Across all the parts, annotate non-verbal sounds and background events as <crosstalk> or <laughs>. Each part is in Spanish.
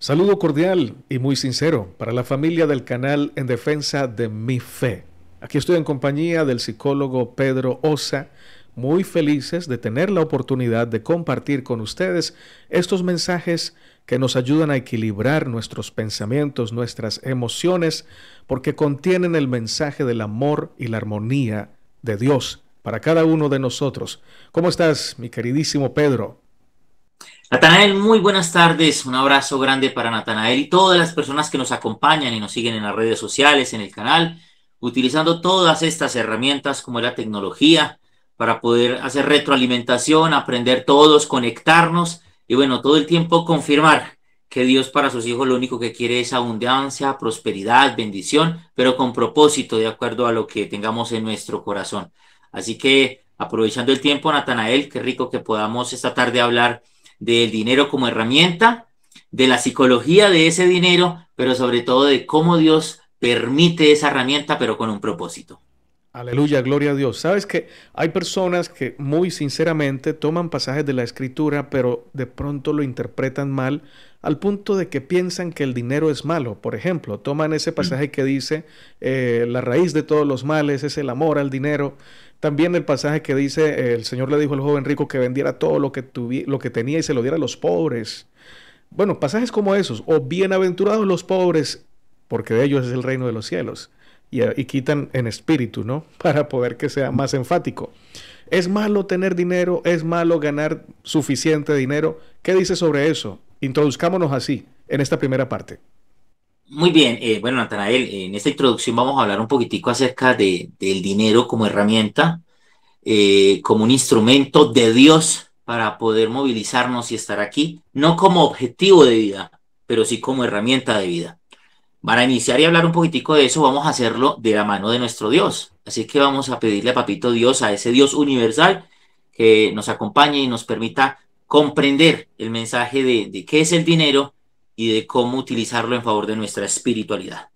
Saludo cordial y muy sincero para la familia del canal En Defensa de Mi Fe. Aquí estoy en compañía del psicólogo Pedro Osa, muy felices de tener la oportunidad de compartir con ustedes estos mensajes que nos ayudan a equilibrar nuestros pensamientos, nuestras emociones, porque contienen el mensaje del amor y la armonía de Dios para cada uno de nosotros. ¿Cómo estás, mi queridísimo Pedro? Natanael, muy buenas tardes. Un abrazo grande para Natanael y todas las personas que nos acompañan y nos siguen en las redes sociales, en el canal, utilizando todas estas herramientas como la tecnología para poder hacer retroalimentación, aprender todos, conectarnos y bueno, todo el tiempo confirmar que Dios para sus hijos lo único que quiere es abundancia, prosperidad, bendición, pero con propósito de acuerdo a lo que tengamos en nuestro corazón. Así que aprovechando el tiempo, Natanael, qué rico que podamos esta tarde hablar del dinero como herramienta, de la psicología de ese dinero, pero sobre todo de cómo Dios permite esa herramienta, pero con un propósito. Aleluya, gloria a Dios. Sabes que hay personas que muy sinceramente toman pasajes de la escritura, pero de pronto lo interpretan mal al punto de que piensan que el dinero es malo. Por ejemplo, toman ese mm. pasaje que dice, eh, la raíz de todos los males es el amor al dinero. También el pasaje que dice, eh, el Señor le dijo al joven rico que vendiera todo lo que, lo que tenía y se lo diera a los pobres. Bueno, pasajes como esos, o bienaventurados los pobres, porque de ellos es el reino de los cielos y, quitan en espíritu, ¿no? <laughs> Para poder que sea más enfático. Es malo tener dinero, es malo ganar suficiente dinero. ¿Qué dice sobre eso? Introduzcámonos así en esta primera parte. Muy bien, eh, bueno, Natanael, en esta introducción vamos a hablar un poquitico acerca de, del dinero como herramienta, eh, como un instrumento de Dios para poder movilizarnos y estar aquí, no como objetivo de vida, pero sí como herramienta de vida. Para iniciar y hablar un poquitico de eso, vamos a hacerlo de la mano de nuestro Dios. Así que vamos a pedirle a Papito Dios, a ese Dios universal, que nos acompañe y nos permita comprender el mensaje de, qué es el dinero y de cómo utilizarlo en favor de nuestra espiritualidad.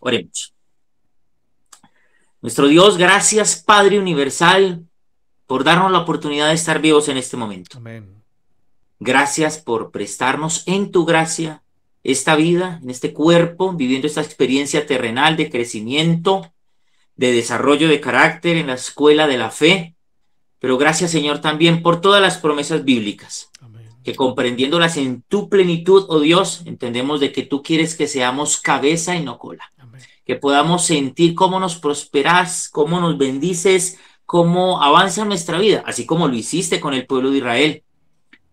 Oremos. Nuestro Dios, gracias Padre Universal por darnos la oportunidad de estar vivos en este momento. Amén. Gracias por prestarnos en tu gracia esta vida, en este cuerpo, viviendo esta experiencia terrenal de crecimiento, de desarrollo de carácter en la escuela de la fe. Pero gracias Señor también por todas las promesas bíblicas, que comprendiéndolas en tu plenitud, oh Dios, entendemos de que tú quieres que seamos cabeza y no cola, que podamos sentir cómo nos prosperas, cómo nos bendices, cómo avanza nuestra vida, así como lo hiciste con el pueblo de Israel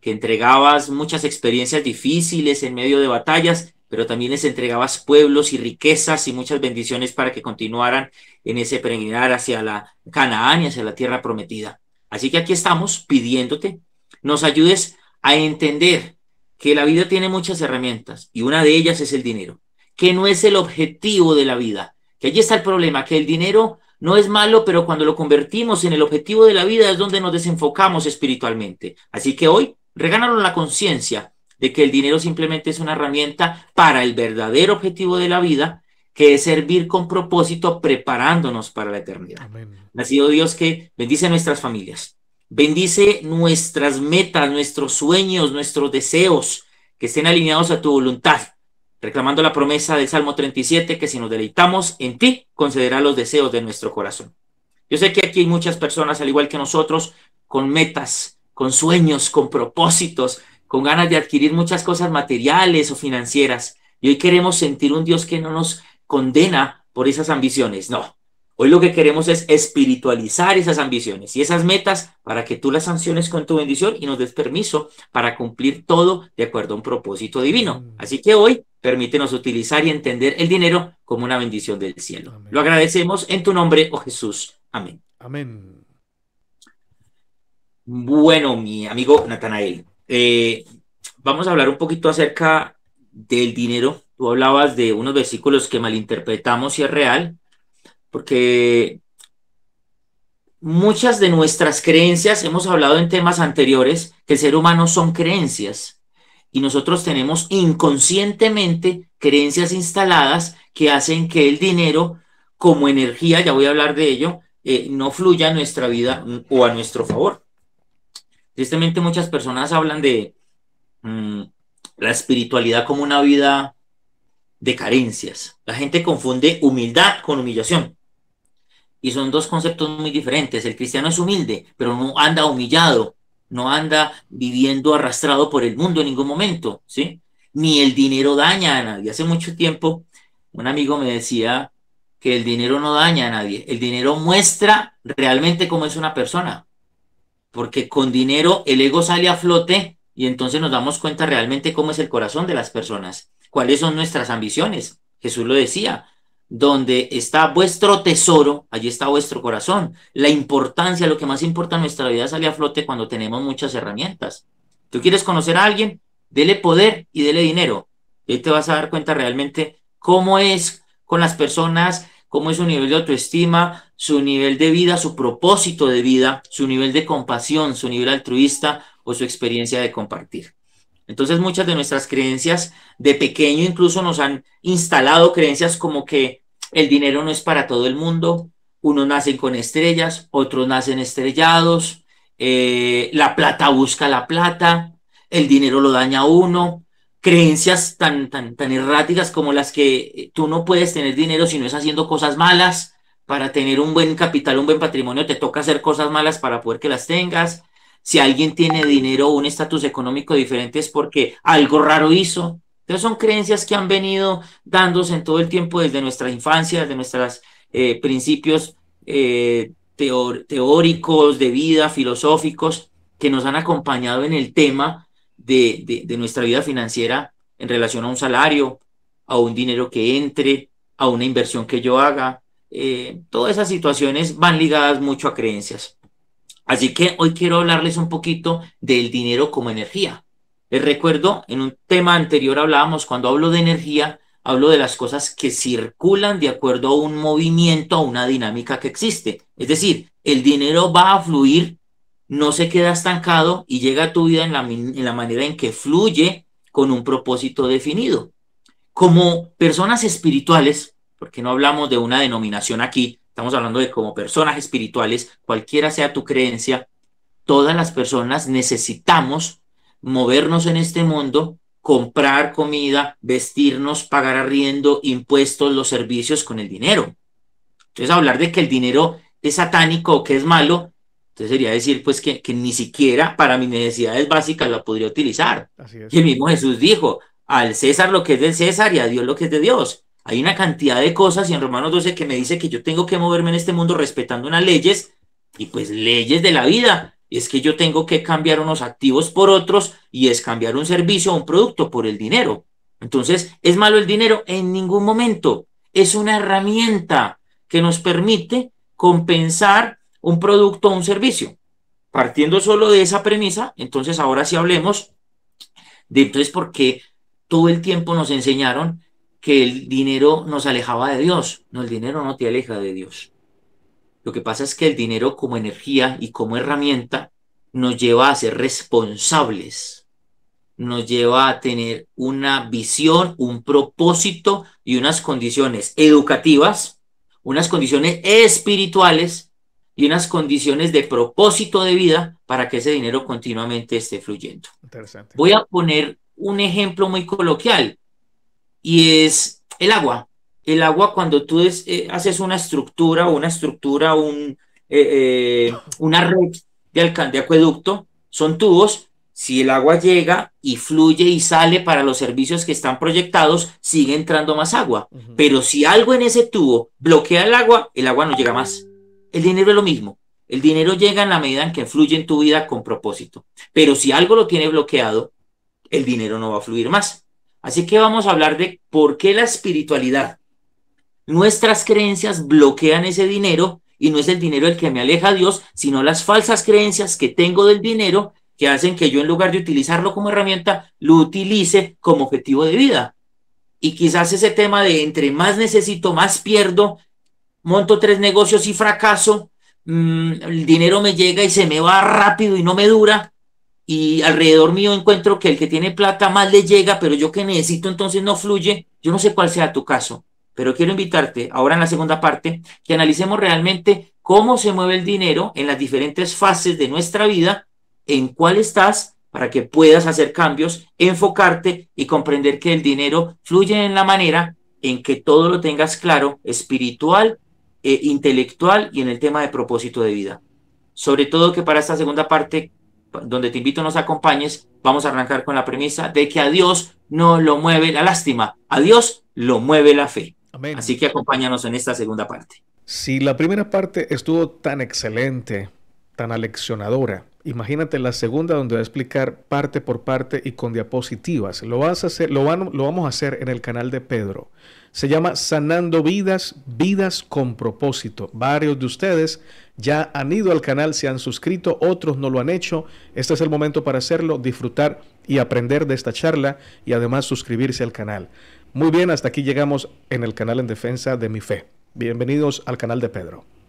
que entregabas muchas experiencias difíciles en medio de batallas, pero también les entregabas pueblos y riquezas y muchas bendiciones para que continuaran en ese peregrinar hacia la Canaán y hacia la tierra prometida. Así que aquí estamos pidiéndote, nos ayudes a entender que la vida tiene muchas herramientas y una de ellas es el dinero, que no es el objetivo de la vida, que allí está el problema, que el dinero no es malo, pero cuando lo convertimos en el objetivo de la vida es donde nos desenfocamos espiritualmente. Así que hoy Regánalo la conciencia de que el dinero simplemente es una herramienta para el verdadero objetivo de la vida, que es servir con propósito preparándonos para la eternidad. Amén. Nacido Dios que bendice nuestras familias, bendice nuestras metas, nuestros sueños, nuestros deseos, que estén alineados a tu voluntad, reclamando la promesa del Salmo 37, que si nos deleitamos en ti, concederá los deseos de nuestro corazón. Yo sé que aquí hay muchas personas, al igual que nosotros, con metas, con sueños, con propósitos, con ganas de adquirir muchas cosas materiales o financieras. Y hoy queremos sentir un Dios que no nos condena por esas ambiciones. No. Hoy lo que queremos es espiritualizar esas ambiciones y esas metas para que tú las sanciones con tu bendición y nos des permiso para cumplir todo de acuerdo a un propósito divino. Mm. Así que hoy permítenos utilizar y entender el dinero como una bendición del cielo. Lo agradecemos en tu nombre, oh Jesús. Amén. Amén. Bueno, mi amigo Natanael, eh, vamos a hablar un poquito acerca del dinero. Tú hablabas de unos versículos que malinterpretamos y es real, porque muchas de nuestras creencias, hemos hablado en temas anteriores, que el ser humano son creencias y nosotros tenemos inconscientemente creencias instaladas que hacen que el dinero como energía, ya voy a hablar de ello, eh, no fluya a nuestra vida o a nuestro favor. Tristemente muchas personas hablan de mm, la espiritualidad como una vida de carencias. La gente confunde humildad con humillación. Y son dos conceptos muy diferentes. El cristiano es humilde, pero no anda humillado, no anda viviendo arrastrado por el mundo en ningún momento, ¿sí? Ni el dinero daña a nadie. Hace mucho tiempo un amigo me decía que el dinero no daña a nadie, el dinero muestra realmente cómo es una persona porque con dinero el ego sale a flote y entonces nos damos cuenta realmente cómo es el corazón de las personas, cuáles son nuestras ambiciones. Jesús lo decía, donde está vuestro tesoro, allí está vuestro corazón. La importancia, lo que más importa en nuestra vida sale a flote cuando tenemos muchas herramientas. Tú quieres conocer a alguien, dele poder y dele dinero. Y te vas a dar cuenta realmente cómo es con las personas, cómo es su nivel de autoestima, su nivel de vida, su propósito de vida, su nivel de compasión, su nivel altruista o su experiencia de compartir. Entonces muchas de nuestras creencias de pequeño incluso nos han instalado creencias como que el dinero no es para todo el mundo, unos nacen con estrellas, otros nacen estrellados, eh, la plata busca la plata, el dinero lo daña a uno, creencias tan, tan, tan erráticas como las que tú no puedes tener dinero si no es haciendo cosas malas, para tener un buen capital, un buen patrimonio, te toca hacer cosas malas para poder que las tengas. Si alguien tiene dinero o un estatus económico diferente es porque algo raro hizo. Entonces son creencias que han venido dándose en todo el tiempo desde nuestra infancia, desde nuestros eh, principios eh, teóricos, de vida, filosóficos, que nos han acompañado en el tema de, de nuestra vida financiera en relación a un salario, a un dinero que entre, a una inversión que yo haga, eh, todas esas situaciones van ligadas mucho a creencias. Así que hoy quiero hablarles un poquito del dinero como energía. Les recuerdo, en un tema anterior hablábamos, cuando hablo de energía, hablo de las cosas que circulan de acuerdo a un movimiento, a una dinámica que existe. Es decir, el dinero va a fluir, no se queda estancado y llega a tu vida en la, en la manera en que fluye con un propósito definido. Como personas espirituales, porque no hablamos de una denominación aquí? Estamos hablando de como personas espirituales, cualquiera sea tu creencia, todas las personas necesitamos movernos en este mundo, comprar comida, vestirnos, pagar arriendo, impuestos, los servicios con el dinero. Entonces hablar de que el dinero es satánico o que es malo, entonces sería decir pues que, ni siquiera para mis necesidades básicas lo podría utilizar. Y el mismo Jesús dijo, al César lo que es del César y a Dios lo que es de Dios. Hay una cantidad de cosas y en Romanos 12 que me dice que yo tengo que moverme en este mundo respetando unas leyes y pues leyes de la vida. Es que yo tengo que cambiar unos activos por otros y es cambiar un servicio o un producto por el dinero. Entonces, ¿es malo el dinero? En ningún momento. Es una herramienta que nos permite compensar un producto o un servicio. Partiendo solo de esa premisa, entonces ahora sí hablemos de entonces por qué todo el tiempo nos enseñaron que el dinero nos alejaba de Dios. No, el dinero no te aleja de Dios. Lo que pasa es que el dinero como energía y como herramienta nos lleva a ser responsables, nos lleva a tener una visión, un propósito y unas condiciones educativas, unas condiciones espirituales y unas condiciones de propósito de vida para que ese dinero continuamente esté fluyendo. Voy a poner un ejemplo muy coloquial y es el agua. El agua cuando tú eh, haces una estructura o una estructura, un, eh, eh, una red de, de acueducto, son tubos, si el agua llega y fluye y sale para los servicios que están proyectados, sigue entrando más agua. Pero si algo en ese tubo bloquea el agua, el agua no llega más. El dinero es lo mismo. El dinero llega en la medida en que fluye en tu vida con propósito. Pero si algo lo tiene bloqueado, el dinero no va a fluir más. Así que vamos a hablar de por qué la espiritualidad. Nuestras creencias bloquean ese dinero y no es el dinero el que me aleja a Dios, sino las falsas creencias que tengo del dinero que hacen que yo en lugar de utilizarlo como herramienta, lo utilice como objetivo de vida. Y quizás ese tema de entre más necesito, más pierdo, monto tres negocios y fracaso, mm, el dinero me llega y se me va rápido y no me dura, y alrededor mío encuentro que el que tiene plata más le llega, pero yo que necesito entonces no fluye, yo no sé cuál sea tu caso, pero quiero invitarte ahora en la segunda parte que analicemos realmente cómo se mueve el dinero en las diferentes fases de nuestra vida, en cuál estás para que puedas hacer cambios, enfocarte y comprender que el dinero fluye en la manera en que todo lo tengas claro, espiritual, e intelectual y en el tema de propósito de vida. Sobre todo que para esta segunda parte donde te invito a nos acompañes, vamos a arrancar con la premisa de que a Dios no lo mueve la lástima, a Dios lo mueve la fe. Así que acompáñanos en esta segunda parte. Si la primera parte estuvo tan excelente, tan aleccionadora, Imagínate la segunda donde va a explicar parte por parte y con diapositivas. Lo, a hacer, lo vamos a hacer en el canal de Pedro. Se llama Sanando Vidas, Vidas con propósito. Varios de ustedes ya han ido al canal, se han suscrito, otros no lo han hecho. Este es el momento para hacerlo, disfrutar y aprender de esta charla y además suscribirse al canal. Muy bien, hasta aquí llegamos en el canal en defensa de mi fe. Bienvenidos al canal de Pedro.